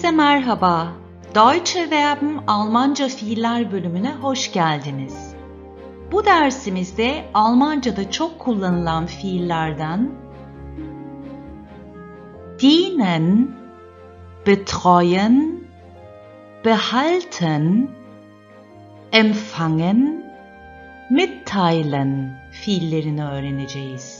Herkese merhaba. Deutsche Verben Almanca fiiller bölümüne hoş geldiniz. Bu dersimizde Almanca'da çok kullanılan fiillerden dienen, betreuen, behalten, empfangen, mitteilen fiillerini öğreneceğiz.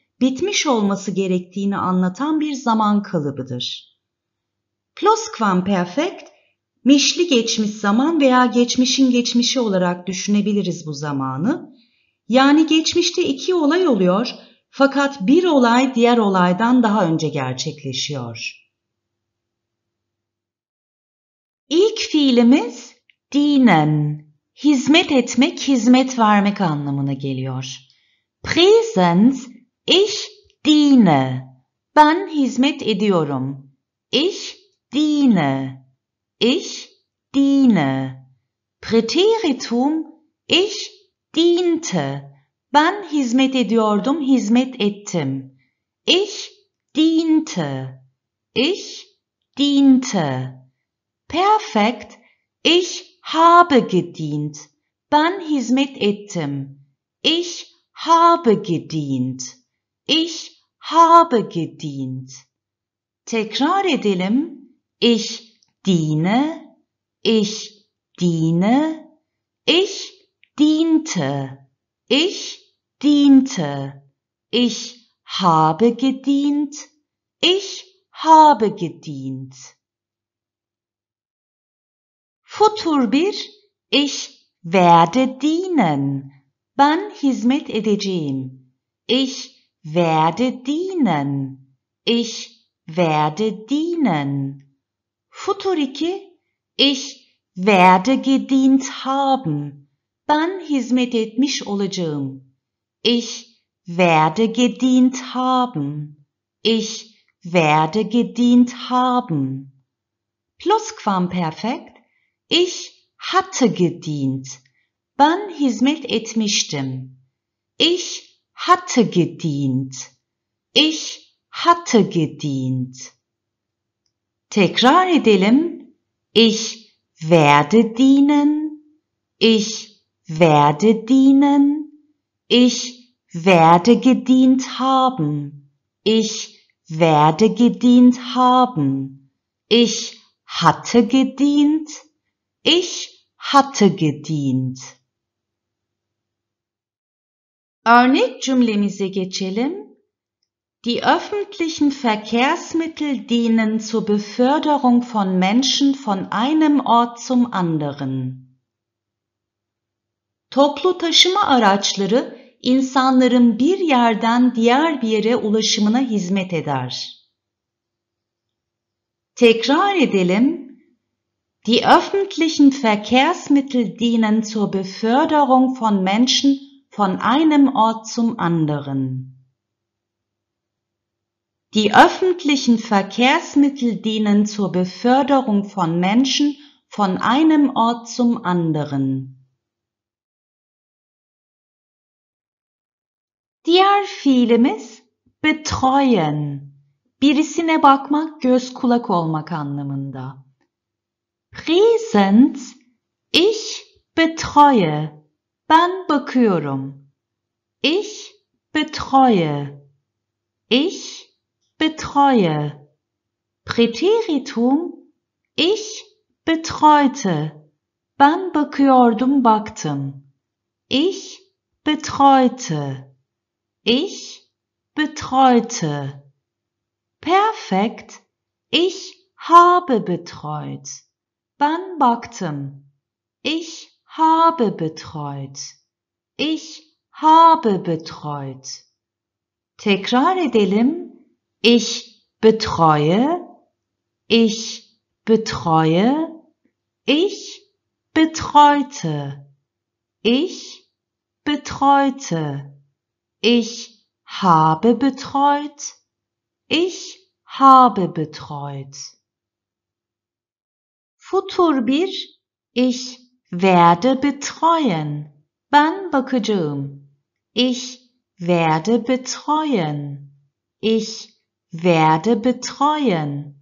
bitmiş olması gerektiğini anlatan bir zaman kalıbıdır. Plusquamperfect, mişli geçmiş zaman veya geçmişin geçmişi olarak düşünebiliriz bu zamanı. Yani geçmişte iki olay oluyor fakat bir olay diğer olaydan daha önce gerçekleşiyor. İlk fiilimiz dienen, hizmet etmek, hizmet vermek anlamına geliyor. Präsens Ich diene. Ben hizmet ediyorum. Ich diene. Ich diene. Präteritum ich diente. Ben hizmet ediyordum, hizmet ettim. Ich diente. Ich diente. Perfekt. Ich habe gedient. Ben hizmet ettim. Ich habe gedient. Ich habe gedient. Tekrar edelim. Ich diene, ich diene, ich diente, ich diente. Ich habe gedient, ich habe gedient. Futur bir, ich werde dienen. Ben hizmet edeceğim. Ich werde dienen. Ich werde dienen. Futuriki ich werde gedient haben. Ben hizmet etmiş olacağım. Ich werde gedient haben. Ich werde gedient haben. Plusquamperfekt. Ich hatte gedient. Ben hizmet etmiştim. Ich hatte gedient. Ich hatte gedient. Tekrar edelim. Ich werde dienen. Ich werde dienen. Ich werde gedient haben. Ich werde gedient haben. Ich hatte gedient. Ich hatte gedient. Örnek cümlemize geçelim. Die öffentlichen Verkehrsmittel dienen zur Beförderung von Menschen von einem Ort zum anderen. Toplu taşıma araçları insanların bir yerden diğer bir yere ulaşımına hizmet eder. Tekrar edelim. Die öffentlichen Verkehrsmittel dienen zur Beförderung von Menschen von einem Ort zum anderen. Die öffentlichen Verkehrsmittel dienen zur Beförderung von Menschen von einem Ort zum anderen. Diğer fiilimiz betreuen. Birisine bakmak, göz kulak olmak anlamında. Präsens, ich betreue. Ben bakıyorum. Ich betreue. Ich betreue. Präteritum ich betreute. Ben bakıyordum baktım. Ich betreute. Ich betreute. Perfekt. Ich habe betreut. Ben baktım. Ich habe betreut. Ich habe betreut. Tekrar edelim. Ich betreue. Ich betreue. Ich betreute. Ich betreute. Ich habe betreut. Ich habe betreut. Futur 1 Ich werde betreuen. Ben Ich werde betreuen. Ich werde betreuen.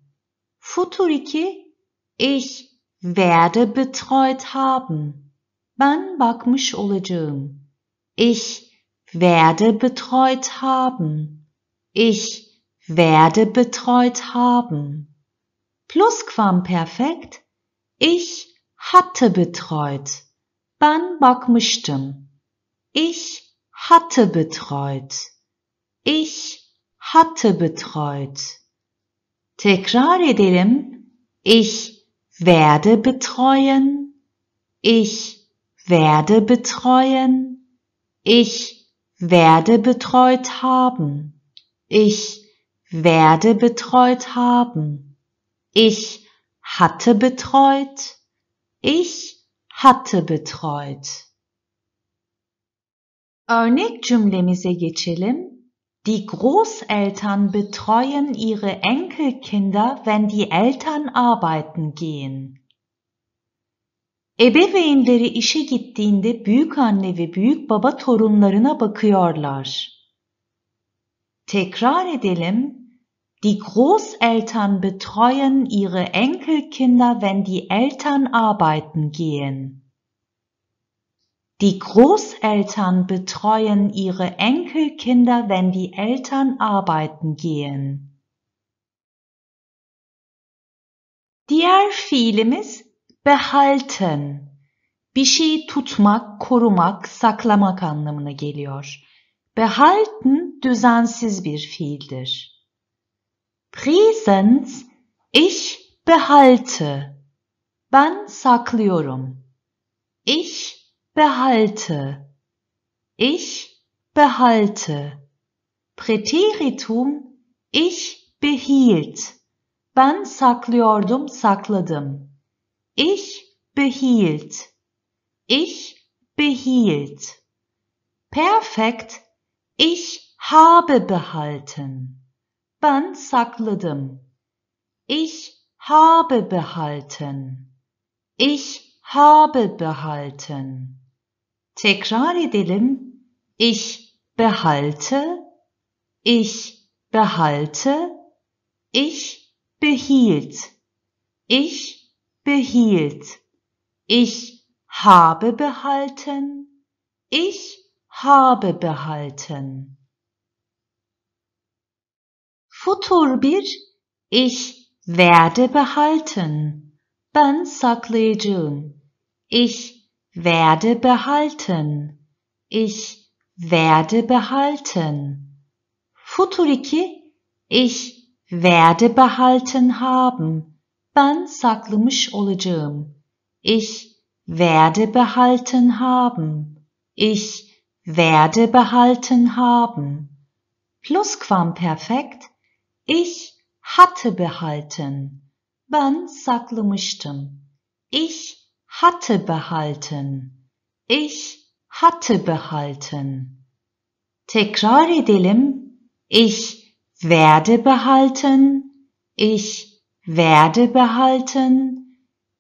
Futuriki. Ich werde betreut haben. Ben bakmış olacağım. Ich werde betreut haben. Ich werde betreut haben. Plusquamperfekt. Ich hatte betreut. Ben bakmıştım. Ich hatte betreut. Ich hatte betreut. Tekrar edelim. Ich werde betreuen. Ich werde betreuen. Ich werde betreut haben. Ich werde betreut haben. Ich hatte betreut. Ich hatte betreut. Örnek cümlemize geçelim. Die Großeltern betreuen ihre Enkelkinder, wenn die Eltern arbeiten gehen. Ebeveynleri işe gittiğinde büyük anne ve büyük baba torunlarına bakıyorlar. Tekrar edelim. Die Großeltern betreuen ihre Enkelkinder, wenn die Eltern arbeiten gehen. Die Großeltern betreuen ihre Enkelkinder, wenn die Eltern arbeiten gehen. Diğer fiilimiz behalten. Bir şeyi tutmak, korumak, saklamak anlamına geliyor. Behalten düzensiz bir fiildir. Präsens ich behalte. Ben saklıyorum. Ich behalte. Ich behalte. Präteritum ich behielt. Ben saklıyordum, sakladım. Ich behielt. Ich behielt. Perfekt. Ich habe behalten. Ben sakladım. Ich habe behalten. Ich habe behalten. Tekrar edelim. Ich behalte. Ich behalte. Ich behielt. Ich behielt. Ich habe behalten. Ich habe behalten tutulur bir? Ich werde behalten. Ben saklayacağım. Ich werde behalten. Ich werde behalten. Futur 2 Ich werde behalten haben. Ben saklamış olacağım. Ich werde behalten haben. Ich werde behalten haben. Plusquamperfekt ich hatte behalten. Ben saklamıştım. Ich hatte behalten. Ich hatte behalten. Tekrar edelim. Ich werde behalten. Ich werde behalten.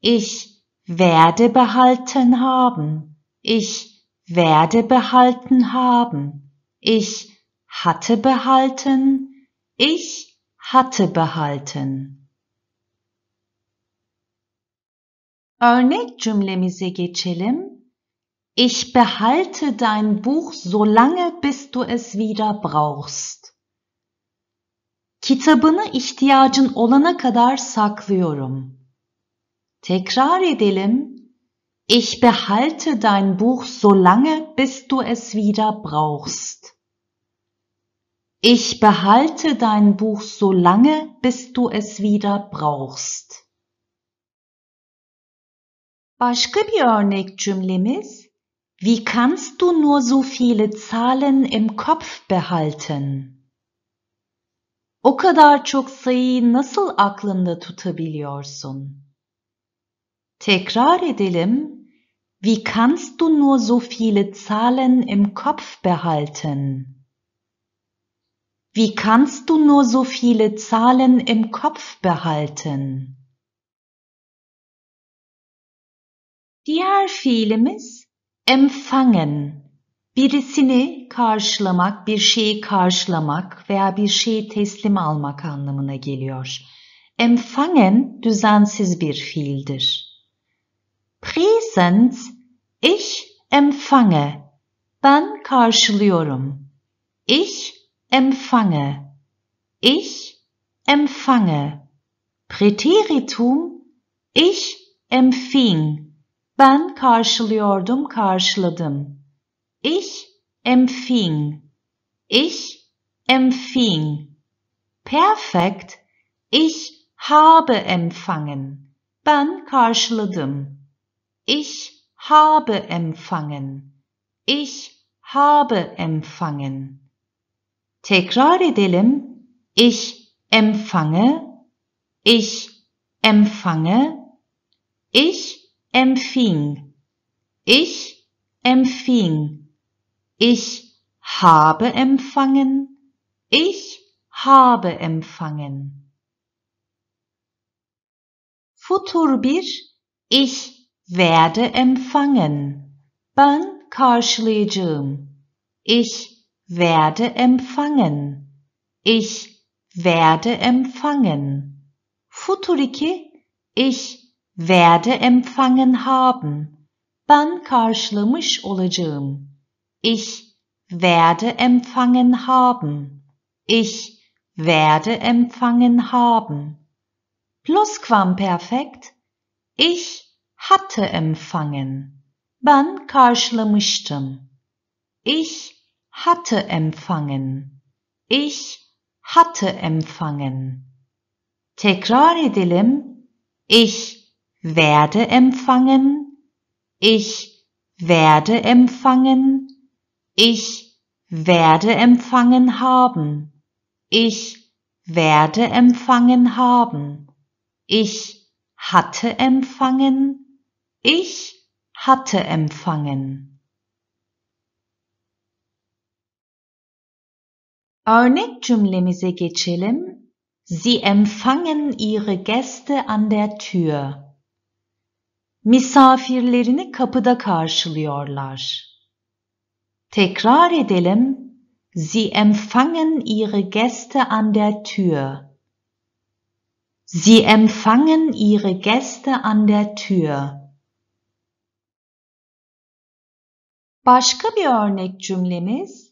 Ich werde behalten haben. Ich werde behalten haben. Ich hatte behalten. Ich hatte behalten. Örnek cümlemize geçelim. Ich behalte dein Buch so lange, bis du es wieder brauchst. Kitabını ihtiyacın olana kadar saklıyorum. Tekrar edelim. Ich behalte dein Buch so lange, bis du es wieder brauchst. Ich behalte dein Buch so lange, bis du es wieder brauchst. Başka bir örnek cümlemiz Wie kannst du nur so viele Zahlen im Kopf behalten? O kadar çok sayıyı nasıl aklında tutabiliyorsun? Tekrar edelim. Wie kannst du nur so viele Zahlen im Kopf behalten? Wie kannst du nur so viele Zahlen im Kopf behalten? Diğer fiilimiz empfangen. Birisini karşılamak, bir şeyi karşılamak veya bir şeyi teslim almak anlamına geliyor. Empfangen düzensiz bir fiildir. Präsens ich empfange. Ben karşılıyorum. Ich empfange. Ich empfange. Präteritum ich empfing. Ben karşılıyordum, karşıladım. Ich empfing. Ich empfing. Perfekt. Ich habe empfangen. Ben karşıladım. Ich habe empfangen. Ich habe empfangen. Tekrar edelim. Ich empfange, ich empfange, ich empfing, ich empfing, ich habe empfangen, ich habe empfangen. Futur bir. Ich werde empfangen. Ben karşılayacağım. Ich werde empfangen. Ich werde empfangen. Futuriki ich werde empfangen haben. Ben karşılamış olacağım. Ich werde empfangen haben. Ich werde empfangen haben. Plusquamperfekt. Ich hatte empfangen. Ben karşılamıştım. Ich hatte empfangen. Ich hatte empfangen. Tekrar edelim. Ich werde empfangen. Ich werde empfangen. Ich werde empfangen haben. Ich werde empfangen haben. Ich hatte empfangen. Ich hatte empfangen. Örnek cümlemize geçelim. Sie empfangen ihre Gäste an der Tür. Misafirlerini kapıda karşılıyorlar. Tekrar edelim. Sie empfangen ihre Gäste an der Tür. Sie empfangen ihre Gäste an der Tür. Başka bir örnek cümlemiz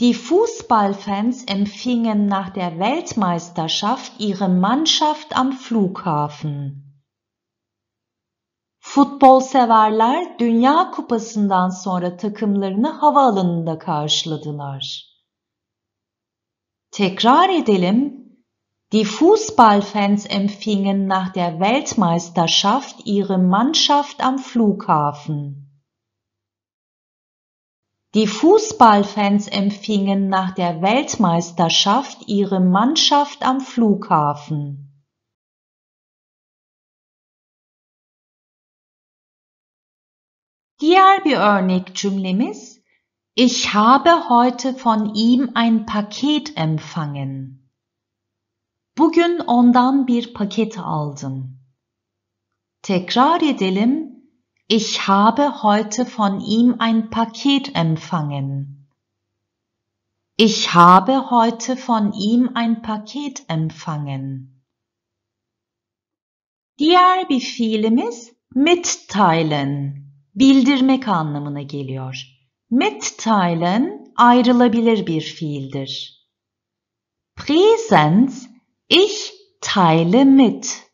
Die Fußballfans empfingen nach der Weltmeisterschaft ihre Mannschaft am Flughafen. Futbolseverler Dünya Kupası'ndan sonra takımlarını havaalanında karşıladılar. Tekrar edelim. Die Fußballfans empfingen nach der Weltmeisterschaft ihre Mannschaft am Flughafen. Die Fußballfans empfingen nach der Weltmeisterschaft ihre Mannschaft am Flughafen. Diğer bir örnek Ich habe heute von ihm ein Paket empfangen. Bugün ondan bir paket aldım. Tekrar edelim Ich habe heute von ihm ein Paket empfangen. Ich habe heute von ihm ein Paket empfangen. Diğer bir fiilimiz mitteilen, bildirmek anlamına geliyor. Mitteilen ayrılabilir bir fiildir. Präsens ich teile mit.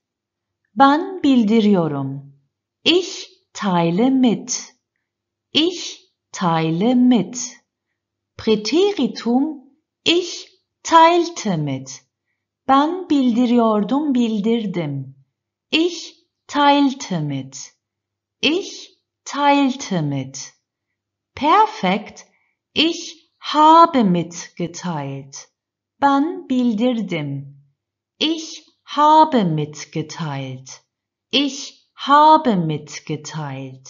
Ben bildiriyorum. Ich teile mit. Ich teile mit. Präteritum ich teilte mit. Ben bildiriyordum bildirdim. Ich teilte mit. Ich teilte mit. Perfekt ich habe mitgeteilt. Ben bildirdim. Ich habe mitgeteilt. Ich habe mitgeteilt.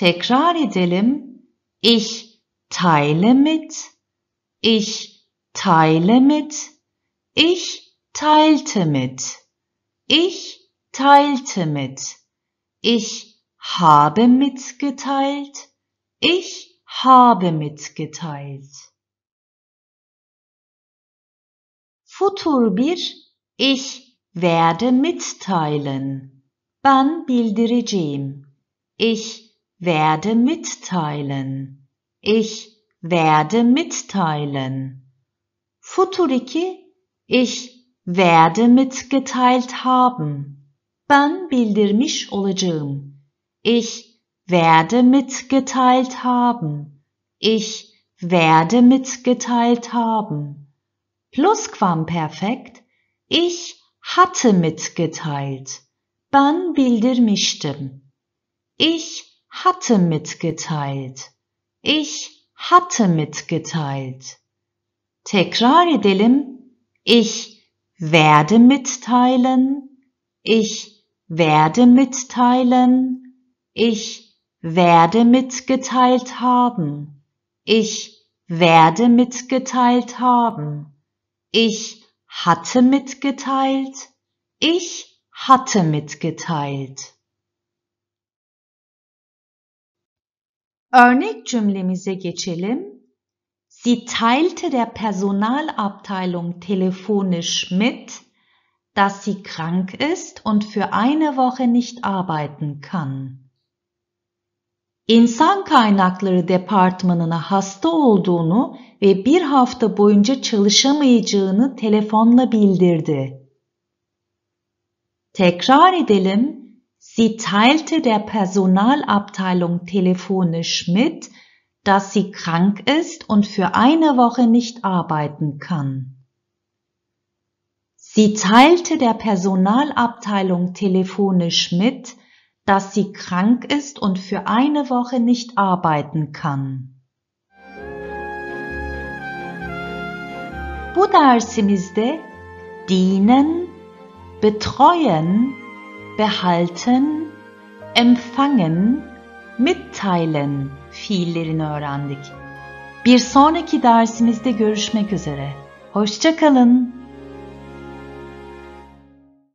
Tekrar edelim. Ich teile mit. Ich teile mit. Ich teilte mit. Ich teilte mit. Ich habe mitgeteilt. Ich habe mitgeteilt. Futur 1 Ich werde mitteilen. Ben bildireceğim. Ich werde mitteilen. Ich werde mitteilen. Futur 2 Ich werde mitgeteilt haben. Ben bildirmiş olacağım. Ich werde mitgeteilt haben. Ich werde mitgeteilt haben. Plusquamperfekt. Ich hatte mitgeteilt. Ben bildirmiştim. Ich hatte mitgeteilt. Ich hatte mitgeteilt. Tekrar edelim. Ich werde mitteilen. Ich werde mitteilen. Ich werde mitgeteilt haben. Ich werde mitgeteilt haben. Ich hatte mitgeteilt. Ich hatte mitgeteilt. Örnek cümlemize geçelim. Sie teilte der Personalabteilung telefonisch mit, dass sie krank ist und für eine Woche nicht arbeiten kann. İnsan kaynakları departmanına hasta olduğunu ve bir hafta boyunca çalışamayacağını telefonla bildirdi. Tekrar edelim. Sie teilte der Personalabteilung telefonisch mit, dass sie krank ist und für eine Woche nicht arbeiten kann. Sie teilte der Personalabteilung telefonisch mit, dass sie krank ist und für eine Woche nicht arbeiten kann. Bu dersimizde dinen betreuen, behalten, empfangen, mitteilen fiillerini öğrendik. Bir sonraki dersimizde görüşmek üzere. Hoşçakalın.